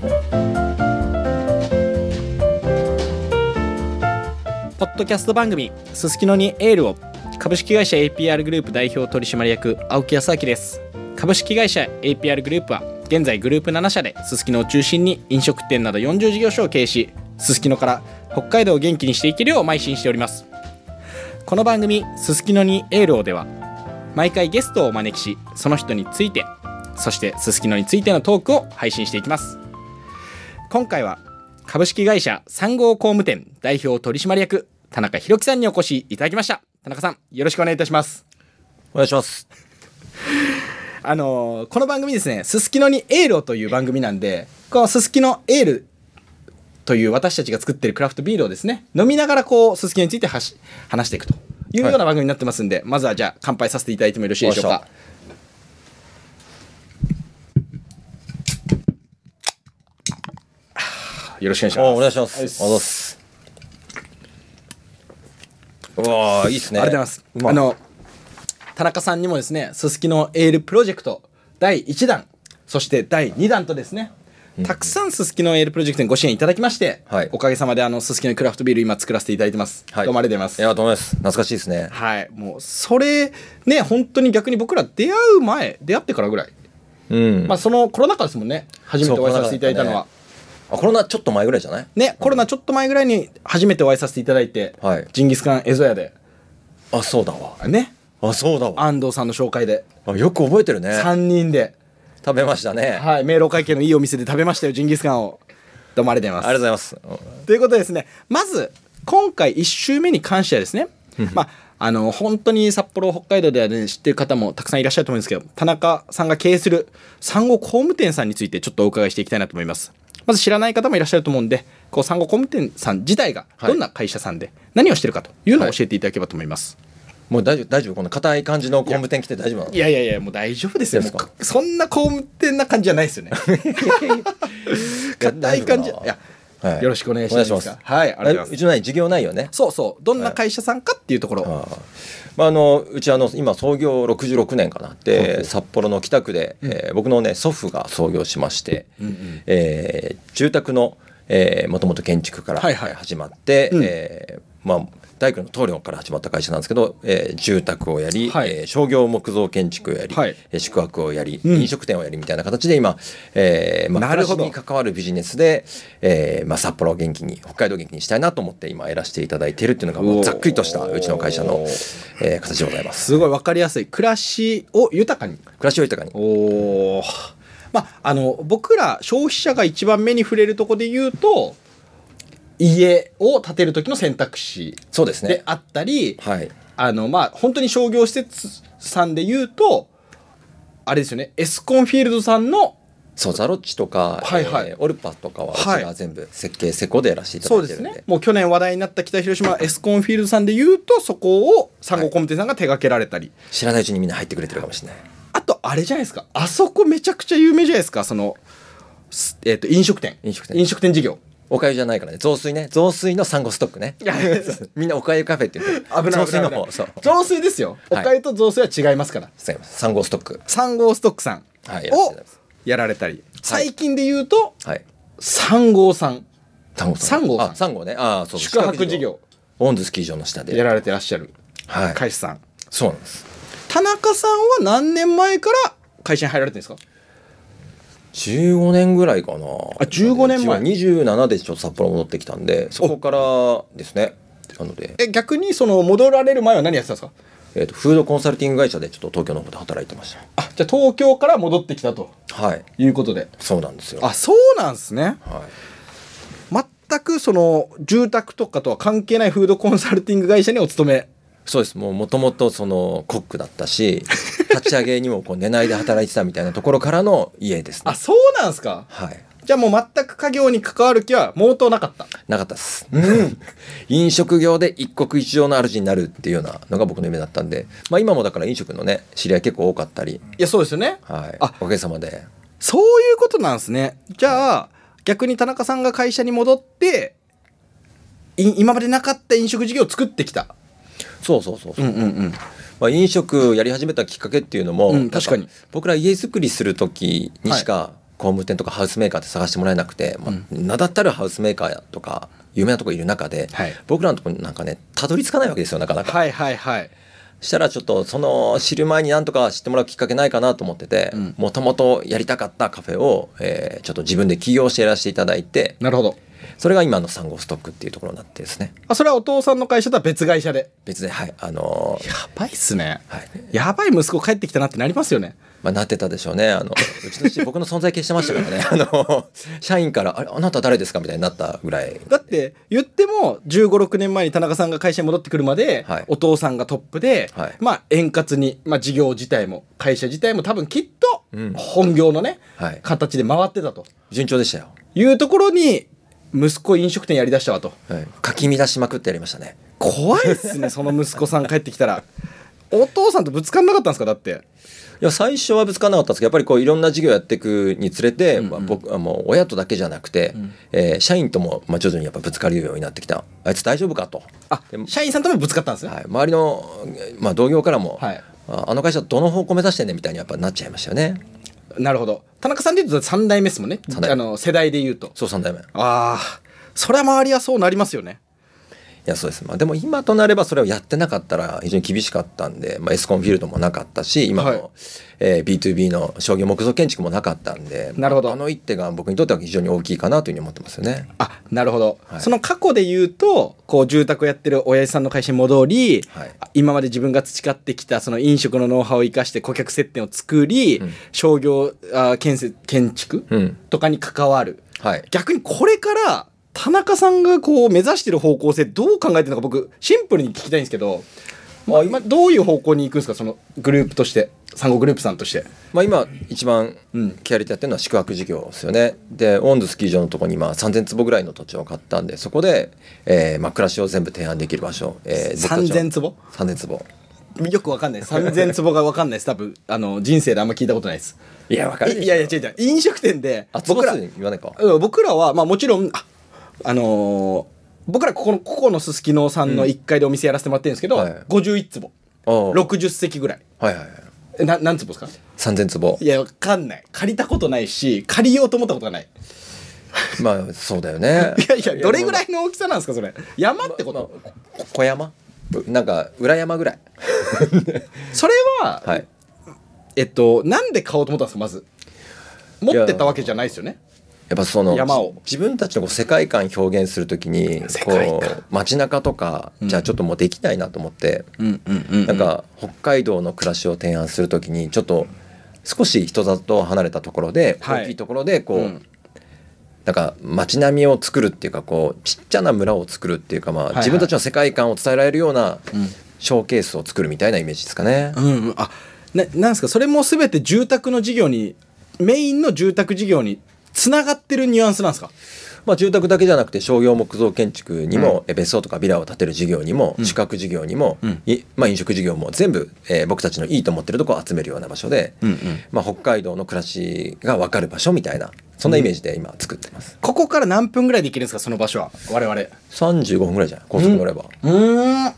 ポッドキャスト番組「すすきのにエールを」株式会社 APR グループ代表取締役青木康明です株式会社 APR グループは現在グループ7社ですすきのを中心に飲食店など40事業所を経営しすすきのから北海道を元気にしていけるよう邁進しておりますこの番組「すすきのにエールを」では毎回ゲストをお招きしその人についてそしてすすきのについてのトークを配信していきます今回は株式会社三号工務店代表取締役田中弘樹さんにお越しいただきました田中さんよろしくお願いいたしますお願いしますあのー、この番組ですね「すすきのにエールを」という番組なんでこのすすきのエールという私たちが作ってるクラフトビールをですね飲みながらこうすすきについてはし話していくというような番組になってますんで、はい、まずはじゃあ乾杯させていただいてもよろしいでしょうか。よろしくお願いします。お願いします。わあいいですね。ありがとうございます。あの田中さんにもですね、すすきのエールプロジェクト第1弾、そして第2弾とですね、たくさんすすきのエールプロジェクトにご支援いただきまして、はい、おかげさまであのすすきのクラフトビール今作らせていただいてます、はい、どうもありがとうございますいやどうもです懐かしいですねはいもうそれね本当に逆に僕ら出会う前出会ってからぐらい、うんまあ、そのコロナ禍ですもんね初めてお会いさせていただいたのは、あコロナちょっと前ぐらいじゃないね、コロナちょっと前ぐらいに初めてお会いさせていただいて、はいジンギスカンエゾヤであそうだわねあそうだわ安藤さんの紹介であよく覚えてるね3人で、食べましたね、はい、明路会計のいいお店で食べましたよジンギスカンをどうもありがとうござあいりがとうございますますということでですねまず今回1周目に関してはですねまああの本当に札幌北海道では、ね、知ってる方もたくさんいらっしゃると思うんですけど田中さんが経営する産後工務店さんについてちょっとお伺いしていきたいなと思いますまず知らない方もいらっしゃると思うんでこう産後工務店さん自体がどんな会社さんで何をしてるかというのを教えていただければと思います。はいもう大丈夫大丈夫この硬い感じの工務店来て大丈夫いやいやいやもう大丈夫ですよそんな工務店な感じじゃないですよね硬い感じいやはい、よろしくお願いします。はい、ありがうちの事業内容ね。そうそう、どんな会社さんかっていうところ。あまあ、あのうちあの今創業66年かなで札幌の北区で、えー、僕のね祖父が創業しまして、うえ住宅のもともと建築から始まって、えまあ大工の棟梁から始まった会社なんですけど、えー、住宅をやり、はい、えー、商業木造建築をやり、はい、宿泊をやり、うん、飲食店をやりみたいな形で今、えーまあ、暮らしに関わるビジネスで、えーまあ、札幌を元気に北海道元気にしたいなと思って今やらせていただいているっていうのがもうざっくりとしたうちの会社の、えー、形でございます。すごい分かりやすい暮らしを豊かに暮らしを豊かにおまあ、あの僕ら消費者が一番目に触れるとこで言うと家を建てる時の選択肢であったり、ねはい、あのまあ本当に商業施設さんでいうとあれですよねエスコンフィールドさんのそうザロッチとか、はいはいえー、オルパとかはうちが全部設計、施工でやらせていただいてるそうですねもう去年話題になった北広島エスコンフィールドさんでいうとそこを産後コムテさんが手掛けられたり、はい、知らないうちにみんな入ってくれてるかもしれないあとあれじゃないですかあそこめちゃくちゃ有名じゃないですかその、えーと飲食店飲食店飲食店事業おかゆじゃないからね雑炊ね雑炊のサンゴストックねみんなおかゆカフェって言って危ない危ない雑炊ですよ、おかゆと雑炊は違いますからサンゴストックサンゴストックさんをやられたり、最近で言うと、はい、3号さん3号さんンゴねあそう宿泊事業オンズスキー場の下でやられてらっしゃる会社さん、そうなんです田中さんは何年前から会社に入られてるんですか15年ぐらいかなあ15年前27でちょっと札幌戻ってきたんでそこからですねなのでえ逆にその戻られる前は何やってたんですかえーと、フードコンサルティング会社でちょっと東京の方で働いてましたあじゃあ東京から戻ってきたと、はい、いうことでそうなんですよあそうなんですね、はい、全くその住宅とかとは関係ないフードコンサルティング会社にお勤めそうですもともとそのコックだったし 立ち上げにもこう寝ないで働いてたみたいなところからの家ですねあそうなんですかはいじゃあもう全く家業に関わる気は毛頭なかったなかったです、うん、飲食業で一国一城の主になるっていうようなのが僕の夢だったんで、まあ、今もだから飲食のね知り合い結構多かったりいやそうですよね、はい、あおかげさまでそういうことなんですねじゃあ、逆に田中さんが会社に戻って今までなかった飲食事業を作ってきたそうそうそうそう,、うんうんうんまあ、飲食やり始めたきっかけっていうのも、うん、確かに僕ら家作りする時にしか、工務店とかハウスメーカーって探してもらえなくて、まあ、名だたるハウスメーカーとか有名なとこいる中で、はい、僕らのとこになんかねたどり着かないわけですよなかなか。はいはいはいしたらちょっとその知る前になんとか知ってもらうきっかけないかなと思っててもともとやりたかったカフェを、えー、ちょっと自分で起業してやらせていただいてなるほどそれが今の産後ストックっていうところになってですねあそれはお父さんの会社とは別会社で別ではいあのー、やばいっすね、はい、やばい息子帰ってきたなってなりますよねまあ、なってたでしょうねあのうちの父 僕の存在消してましたからねあの社員から「あれあなた誰ですか?」みたいになったぐらいだって言っても1 5六6年前に田中さんが会社に戻ってくるまで、はい、お父さんがトップで、はい、まあ円滑に、まあ、事業自体も会社自体も多分きっと本業のね、うんはい、形で回ってたと順調でしたよいうところに息子飲食店やりだしたわと、はい、かき乱しまくってやりましたね怖いっすね その息子さん帰ってきたらお父さんとぶつかんなかったんですかだっていや最初はぶつからなかったんですけどやっぱりこういろんな事業やっていくにつれて、うんうん、まあ、僕もう親とだけじゃなくて、うん、えー、社員ともまあ徐々にやっぱぶつかるようになってきたあいつ大丈夫かとあ社員さんともぶつかったんですね、はい、周りの、まあ、同業からも、はい、あの会社どの方向目指してんねみたいにやっぱなっちゃいましたよねなるほど田中さんでいうと3代目ですもんねあの世代でいうとそう三代目ああそれは周りはそうなりますよねいやそうです、まあ、でも今となればそれをやってなかったら非常に厳しかったんで、まあ、エスコンフィールドもなかったし今の、はいえー、B2B の商業木造建築もなかったんでなるほどあの一手が僕にとっては非常に大きいかなというふうに思ってますよね。あなるほど、はい、その過去で言うとこう住宅をやってる親父さんの会社に戻り、はい、今まで自分が培ってきたその飲食のノウハウを生かして顧客接点を作り、うん、商業あ建設建築、うん、とかに関わる、はい、逆にこれから田中さんがこう目指してる方向性どう考えてるのか僕シンプルに聞きたいんですけど、まあ、今どういう方向に行くんですかそのグループとして産後グループさんとして。まあ、今一番キャリティやってるのは宿泊事業ですよね。でオンズスキー場のとこに今3,000坪ぐらいの土地を買ったんでそこで、えーまあ、暮らしを全部提案できる場所、えー、3,000坪 ?3,000 坪。よくわかんない3000坪がわかんないです多分あの人生であんま聞いたことないですいやわかるいやいや違う違う飲食店で僕ら僕らはまあもちろんああのー、僕らここのここのすすきのさんの1階でお店やらせてもらってるんですけど、はい51坪60席ぐらいはいはいはいえな何坪ですか3000坪いやわかんない借りたことないし借りようと思ったことがない まあそうだよね いやいやどれぐらいの大きさなんですかそれ山ってこと、まあ小山なんか裏山ぐらい それは、はいえっとなんで買おうと思ったんですかまず持ってたわけじゃないですよねやっぱその自分たちのこう世界観表現するときにこう街中とかじゃあちょっともうできないなと思って、なんか北海道の暮らしを提案するときにちょっと少し人里離れたところで、大きいところでこう、なんか街並みを作るっていうかこうちっちゃな村を作るっていうか、まあ、自分たちの世界観を伝えられるようなショーケースを作るみたいなイメージですかね。んななんですかそれも全て住宅の事業にメインの住宅事業につながっってるニュアンスなんですかまあ、住宅だけじゃなくて商業木造建築にも、別荘とかビラを建てる事業にも、資格宿泊事業にも、まあ、飲食事業も全部、え僕たちのいいと思ってるとこを集めるような場所で、まあ、北海道の暮らしが分かる場所みたいなそんなイメージで今作ってます、ここから何分ぐらいで行けるんですかその場所は我々35分ぐらいじゃない高速乗ればうん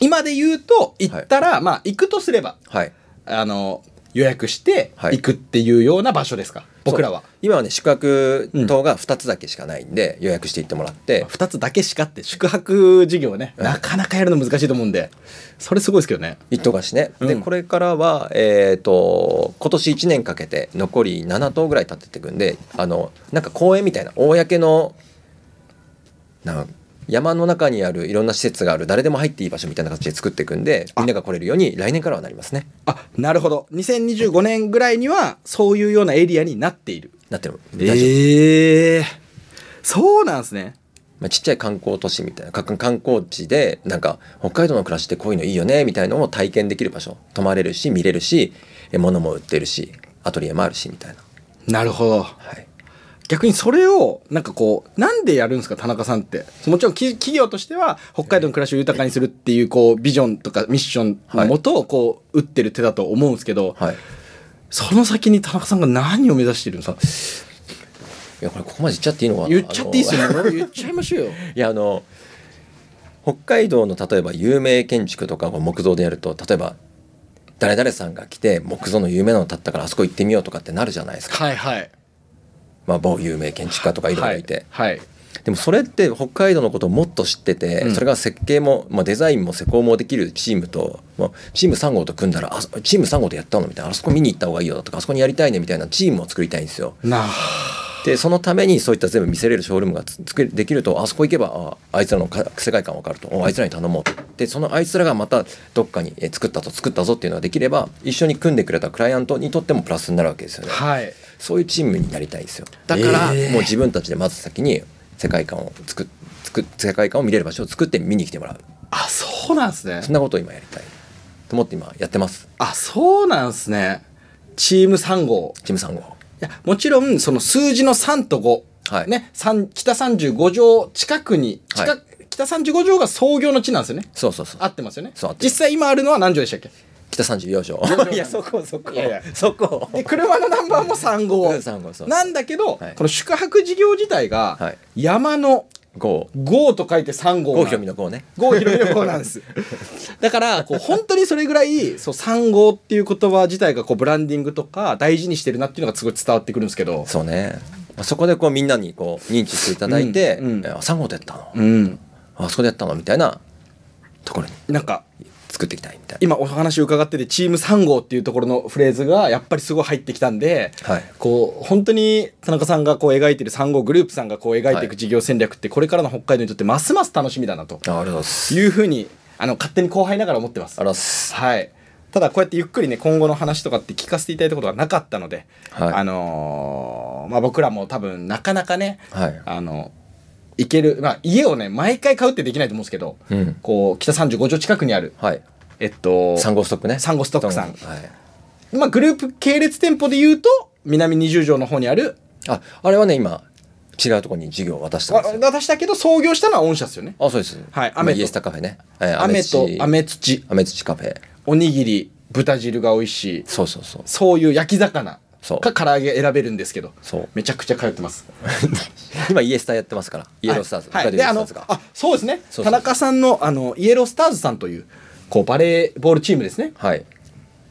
今で言うと行ったら、まあ行くとすれば、はい、あの予約して行くっていうような場所ですか、はい僕らは今はね宿泊棟が2つだけしかないんで、予約していってもらって、2つだけしかって宿泊事業ね、うん、なかなかやるの難しいと思うんでそれすごいですけどね一棟貸しね、でこれからはえっ、ー、と今年1年かけて残り7棟ぐらい建てていくんであのなんか公園みたいな公のなんか山の中にあるいろんな施設がある誰でも入っていい場所みたいな形で作っていくんでみんなが来れるように来年からはなりますねあなるほど2025年ぐらいにはそういうようなエリアになっているなってるええー、そうなんですねまあ、ちっちゃい観光都市みたいな観光地でなんか北海道の暮らしってこういうのいいよねみたいのを体験できる場所泊まれるし見れるし物も売ってるしアトリエもあるしみたいななるほど、はい、逆にそれをなんかこうなんでやるんですか田中さんってもちろん企業としては北海道の暮らしを豊かにするっていうこうビジョンとかミッションのもとをこう打ってる手だと思うんですけど、はい、その先に田中さんが何を目指してるんですかいやこれここまで言っちゃっていいのかな言っちゃっていいっすよ言っちゃいましょうよ いやあの北海道の例えば有名建築とかを木造でやると例えば誰々さんが来て木造の有名なの建ったからあそこ行ってみようとかってなるじゃないですかはいはいまあ、某有名建築家とかいろいろいて、はい、はい、でもそれって北海道のことをもっと知ってて、うん、それが設計も、まあ、デザインも施工もできるチームと、まあ、チーム3号と組んだらあチーム3号でやったのみたいなあそこ見に行った方がいいよとかあそこにやりたいねみたいなチームを作りたいんですよ。なでそのためにそういった全部見せれるショールームが作できるとあそこ行けばああいつらの世界観分かるとあいつらに頼もうとでそのあいつらがまたどっかに作ったぞ作ったぞっていうのができれば一緒に組んでくれたクライアントにとってもプラスになるわけですよね。はいそういうチームになりたいんですよだからもう自分たちでまず先に世界観を作作世界観を見れる場所を作って見に来てもらうあそうなんですねそんなことを今やりたいと思って今やってますあそうなんですねチーム3号チーム3号いやもちろんその数字の3と5、はいね、北35条近くに近はい、北35条が創業の地なんですよねそうそうそう合ってますよね実際今あるのは何条でしたっけ北十四条 いやそこそこいやいやそこで車のナンバーも3号 号なんだけど、この宿泊事業自体が、山のゴーと書いて3号郷ひろの郷ね郷ひろの郷なんです だからこう本当にそれぐらいそう3号っていう言葉自体がこうブランディングとか大事にしてるなっていうのがすごい伝わってくるんですけどそうねそこでこうみんなにこう認知していただいて「う3号でやったの、あそこでやったの」みたいなところになんか作っていきたいみたいな今お話伺っててチーム3号っていうところのフレーズがやっぱりすごい入ってきたんで、はい、こう本当に田中さんがこう描いてる3号グループさんがこう描いていく事業戦略ってこれからの北海道にとってますます楽しみだなというふうにあの勝手に後輩ながら思ってます。あすはいただこうやってゆっくりね今後の話とかって聞かせていただいたことがなかったので、はい、あのー、まあ、僕らも多分なかなかね、はい、あのいける、まあ、家をね毎回買うってできないと思うんですけど、うん、こう北35条近くにある、はい、えっと、サンゴストックね。サンゴストックさん。はい、まあ、グループ系列店舗で言うと、南二十条の方にある。あ、あれはね、今、違うところに事業を渡したんです渡したけど、創業したのは御社ですよね。あ、そうです。はい。アメイエスタカフェね。アメと、アメ土。アメ土カフェ。おにぎり、豚汁が美味しい。そうそうそう。そういう焼き魚。そうか唐揚げ選べるんですけどそうめちゃくちゃ通ってます 今イエスターやってますからイエロースターズ、はいはい、であのあそうですね田中さんのあのイエロースターズさんというこうバレーボールチームですね。はい。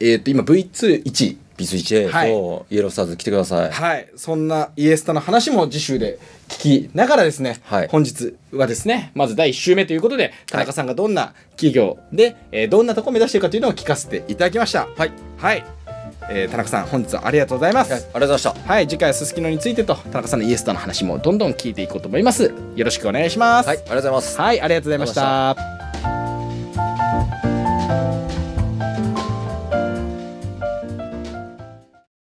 えっ、と今 V2 1位。B2J とイエローサーズ来てください。はい。そんなイエスタの話も次週で聞きながらですね、はい、本日はですね、まず第一週目ということで、田中さんがどんな企業で、はい、えー、どんなとこ目指しているかというのを聞かせていただきました。はい。はい。えー、田中さん、本日はありがとうございます。ありがとうございました。はい。次回はすすきのについてと、田中さんのイエスタの話もどんどん聞いていこうと思います。よろしくお願いします。はい。ありがとうございます。はい。ありがとうございました。